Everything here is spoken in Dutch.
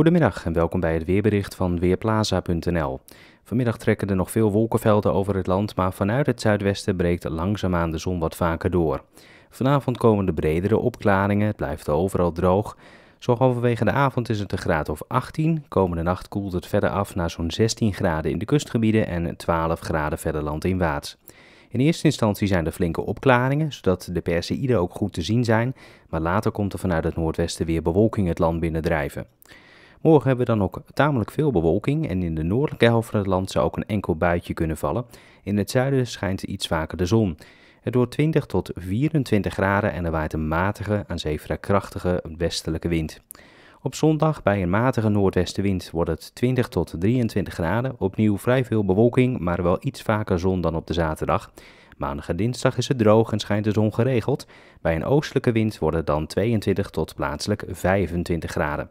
Goedemiddag en welkom bij het weerbericht van Weerplaza.nl. Vanmiddag trekken er nog veel wolkenvelden over het land, maar vanuit het zuidwesten breekt langzaamaan de zon wat vaker door. Vanavond komen de bredere opklaringen, het blijft overal droog. Zo halverwege de avond is het een graad of 18. Komende nacht koelt het verder af naar zo'n 16 graden in de kustgebieden en 12 graden verder landinwaarts. In eerste instantie zijn er flinke opklaringen, zodat de Perseïden ook goed te zien zijn, maar later komt er vanuit het noordwesten weer bewolking het land binnendrijven. Morgen hebben we dan ook tamelijk veel bewolking en in de noordelijke helft van het land zou ook een enkel buitje kunnen vallen. In het zuiden schijnt iets vaker de zon. Het wordt 20 tot 24 graden en er waait een matige, aan zee vrij krachtige westelijke wind. Op zondag bij een matige noordwestenwind wordt het 20 tot 23 graden. Opnieuw vrij veel bewolking, maar wel iets vaker zon dan op de zaterdag. Maandag en dinsdag is het droog en schijnt de zon geregeld. Bij een oostelijke wind wordt het dan 22 tot plaatselijk 25 graden.